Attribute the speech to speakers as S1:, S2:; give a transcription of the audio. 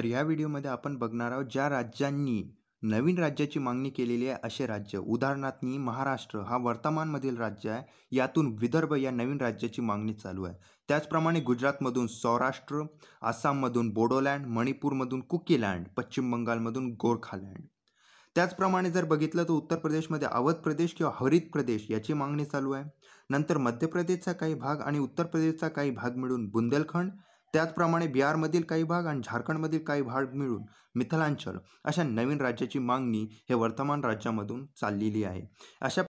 S1: तर या व्हिडिओमध्ये आपण बघणार आहोत ज्या राज्यांनी नवीन राज्याची मागणी केलेली आहे असे राज्य उदाहरणार्थ महाराष्ट्र हा वर्तमानमधील राज्य आहे यातून विदर्भ या नवीन राज्याची मागणी चालू आहे त्याचप्रमाणे गुजरातमधून सौराष्ट्र आसाममधून बोडोलँड मणिपूरमधून कुकीलँड पश्चिम बंगालमधून गोरखालँड त्याचप्रमाणे जर बघितलं तर उत्तर प्रदेशमध्ये अवध प्रदेश किंवा हरित प्रदेश याची मागणी चालू आहे नंतर मध्य प्रदेशचा काही भाग आणि उत्तर प्रदेशचा काही भाग मिळून बुंदेलखंड त्याचप्रमाणे बिहारमधील काही भाग आणि झारखंडमधील काही भाग मिळून मिथिलांचल अशा नवीन राज्याची मागणी हे वर्तमान राज्यामधून चाललेली आहे अशा